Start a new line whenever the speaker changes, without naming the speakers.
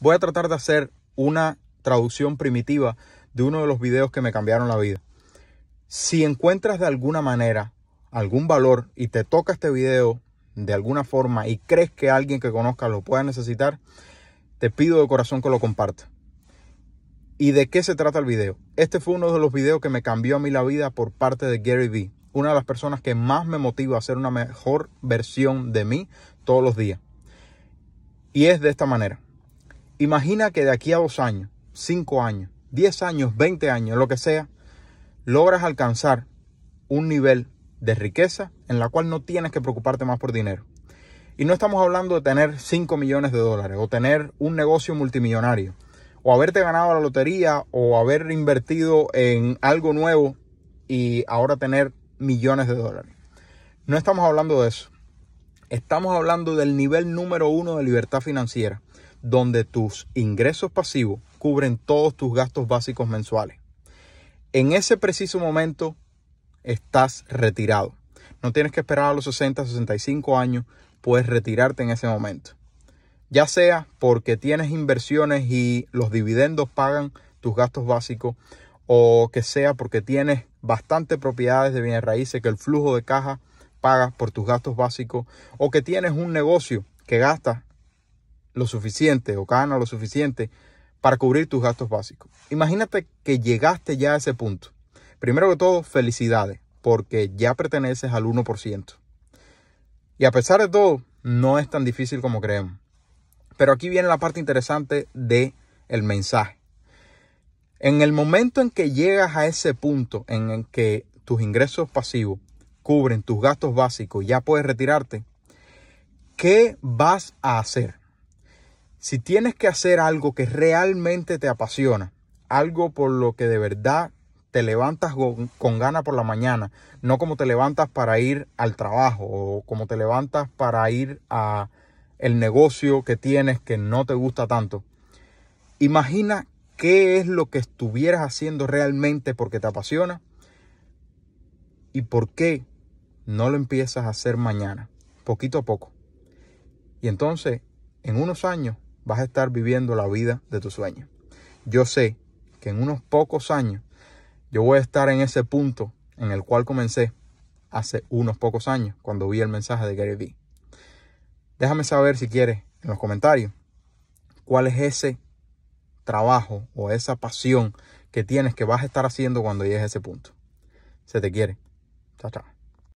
Voy a tratar de hacer una traducción primitiva de uno de los videos que me cambiaron la vida. Si encuentras de alguna manera algún valor y te toca este video de alguna forma y crees que alguien que conozca lo pueda necesitar, te pido de corazón que lo compartas. ¿Y de qué se trata el video? Este fue uno de los videos que me cambió a mí la vida por parte de Gary Vee, una de las personas que más me motiva a ser una mejor versión de mí todos los días. Y es de esta manera. Imagina que de aquí a dos años, cinco años, diez años, veinte años, lo que sea, logras alcanzar un nivel de riqueza en la cual no tienes que preocuparte más por dinero. Y no estamos hablando de tener 5 millones de dólares o tener un negocio multimillonario o haberte ganado la lotería o haber invertido en algo nuevo y ahora tener millones de dólares. No estamos hablando de eso. Estamos hablando del nivel número uno de libertad financiera donde tus ingresos pasivos cubren todos tus gastos básicos mensuales. En ese preciso momento estás retirado. No tienes que esperar a los 60, 65 años, puedes retirarte en ese momento. Ya sea porque tienes inversiones y los dividendos pagan tus gastos básicos, o que sea porque tienes bastantes propiedades de bienes raíces que el flujo de caja paga por tus gastos básicos, o que tienes un negocio que gasta lo suficiente o gana lo suficiente para cubrir tus gastos básicos. Imagínate que llegaste ya a ese punto. Primero que todo, felicidades, porque ya perteneces al 1%. Y a pesar de todo, no es tan difícil como creemos. Pero aquí viene la parte interesante de el mensaje. En el momento en que llegas a ese punto en el que tus ingresos pasivos cubren tus gastos básicos, ya puedes retirarte, ¿qué vas a hacer? Si tienes que hacer algo que realmente te apasiona, algo por lo que de verdad te levantas con, gana ganas por la mañana, no como te levantas para ir al trabajo o como te levantas para ir a el negocio que tienes que no te gusta tanto. Imagina qué es lo que estuvieras haciendo realmente porque te apasiona y por qué no lo empiezas a hacer mañana, poquito a poco. Y entonces, en unos años, vas a estar viviendo la vida de tus sueño. Yo sé que en unos pocos años yo voy a estar en ese punto en el cual comencé hace unos pocos años cuando vi el mensaje de Gary Vee. Déjame saber si quieres en los comentarios cuál es ese trabajo o esa pasión que tienes que vas a estar haciendo cuando llegues a ese punto. Se te quiere. Chao, chao.